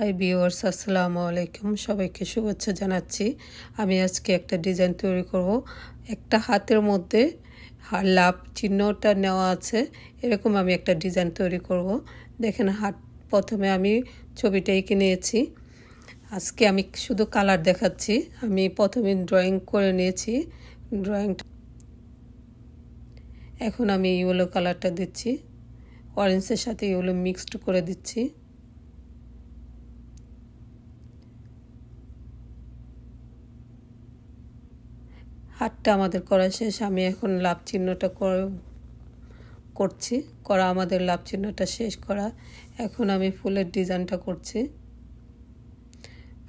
high বিওয়ার্স আসসালামু আলাইকুম সবাইকে শুভেচ্ছা জানাচ্ছি আমি আজকে একটা ডিজাইন তৈরি করব একটা হাতের মধ্যে লাভ চিহ্নটা নেওয়া আছে এরকম আমি একটা ডিজাইন তৈরি করব দেখেন হাত প্রথমে আমি ছবিটা এঁকে নিয়েছি আজকে আমি শুধু কালার দেখাচ্ছি আমি প্রথমে ড্রয়িং করে নিয়েছি ড্রয়িংটা এখন আমি ইয়েলো কালারটা দিচ্ছি অরেঞ্জের সাথে ইয়েলো মিক্সড করে দিচ্ছি হাতটা আমাদের করা শেষ আমি এখন লাভ চিহ্নটা করছি করা আমাদের লাভ চিহ্নটা শেষ করা এখন আমি ফুলের ডিজাইনটা করছি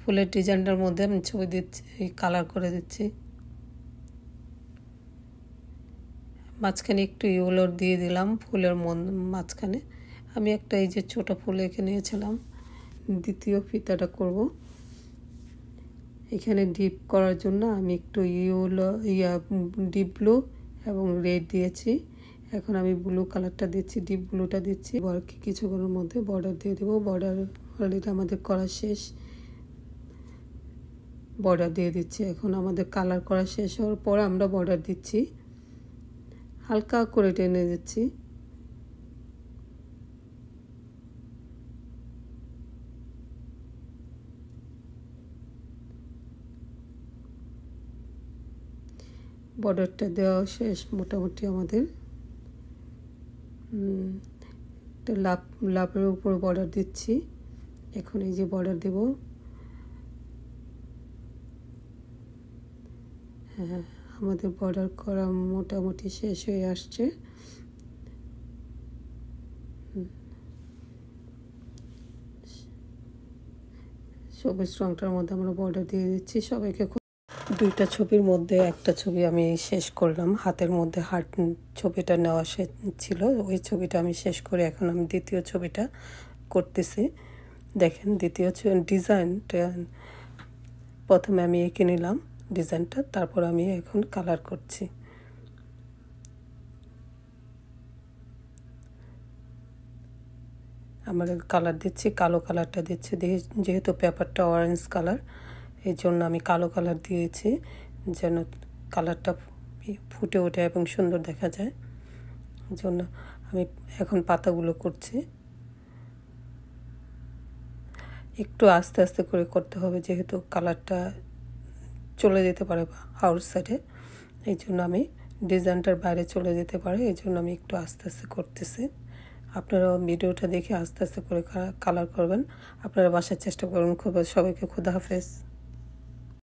ফুলের ডিজাইনটার মধ্যে আমি ছবি দিচ্ছি কালার করে দিচ্ছি মাঝখানে একটু ইউলো দিয়ে দিলাম ফুলের মাঝখানে আমি একটা এই যে ছোট ফুল এঁকে নিয়েছিলাম দ্বিতীয় ফিতাটা করবো এখানে ডিপ করার জন্য আমি একটু ইউলো ইয়া ডিপ ব্লু এবং রেড দিয়েছি এখন আমি ব্লু কালারটা দিচ্ছি ডিপ ব্লুটা দিচ্ছি কিছু কিছুক্ষণের মধ্যে বর্ডার দিয়ে দেবো বর্ডার অলরেডি আমাদের করা শেষ বর্ডার দিয়ে দিচ্ছি এখন আমাদের কালার করা শেষ হওয়ার পর আমরা বর্ডার দিচ্ছি হালকা করে টেনে দিচ্ছি বর্ডারটা দেওয়া শেষ মোটামুটি আমাদের একটা লাভ লাভের উপর বর্ডার দিচ্ছি এখন এই যে বর্ডার দেব হ্যাঁ আমাদের বর্ডার করা মোটামুটি শেষ হয়ে আসছে সবুজ রংটার মধ্যে আমরা বর্ডার দিয়ে দিচ্ছি সবাইকে দুইটা ছবির মধ্যে একটা ছবি আমি শেষ করলাম হাতের মধ্যে হাট ছবিটা নেওয়া ছিল ওই ছবিটা আমি শেষ করে এখন আমি দ্বিতীয় ছবিটা করতেছি দেখেন দ্বিতীয় ডিজাইনটা প্রথমে আমি এঁকে নিলাম ডিজাইনটা তারপর আমি এখন কালার করছি আমার কালার দিচ্ছি কালো কালারটা দিচ্ছি যেহেতু পেপারটা অরেঞ্জ কালার এই জন্য আমি কালো কালার দিয়েছি যেন কালারটা ফুটে ওঠে এবং সুন্দর দেখা যায় জন্য আমি এখন পাতাগুলো করছি একটু আস্তে আস্তে করে করতে হবে যেহেতু কালারটা চলে যেতে পারে আউট সাইডে এই জন্য আমি ডিজাইনটার বাইরে চলে যেতে পারে এই জন্য আমি একটু আস্তে আস্তে করতেছি আপনারাও ভিডিওটা দেখে আস্তে আস্তে করে কালার করবেন আপনারা বাসার চেষ্টা করুন খুব সবাইকে খুদা হাফেজ